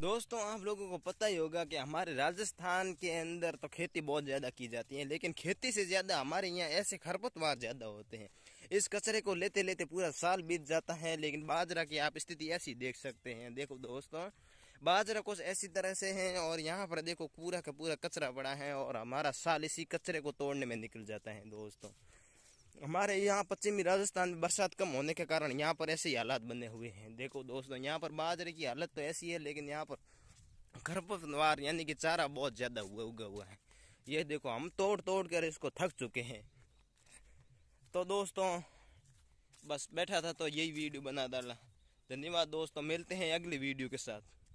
दोस्तों आप लोगों को पता ही होगा कि हमारे राजस्थान के अंदर तो खेती बहुत ज़्यादा की जाती है लेकिन खेती से ज़्यादा हमारे यहाँ ऐसे खरपतवार ज़्यादा होते हैं इस कचरे को लेते लेते पूरा साल बीत जाता है लेकिन बाजरा की आप स्थिति ऐसी देख सकते हैं देखो दोस्तों बाजरा कुछ ऐसी तरह से है और यहाँ पर देखो पूरा का पूरा कचरा पड़ा है और हमारा साल इसी कचरे को तोड़ने में निकल जाता है दोस्तों हमारे यहाँ पश्चिमी राजस्थान में बरसात कम होने के कारण यहाँ पर ऐसे ही हालात बने हुए हैं देखो दोस्तों यहाँ पर बाजरे की हालत तो ऐसी है लेकिन यहाँ पर खरपतवार यानी कि चारा बहुत ज़्यादा हुआ उगा हुआ है ये देखो हम तोड़ तोड़ कर इसको थक चुके हैं तो दोस्तों बस बैठा था तो यही वीडियो बना डाला धन्यवाद दोस्तों मिलते हैं अगली वीडियो के साथ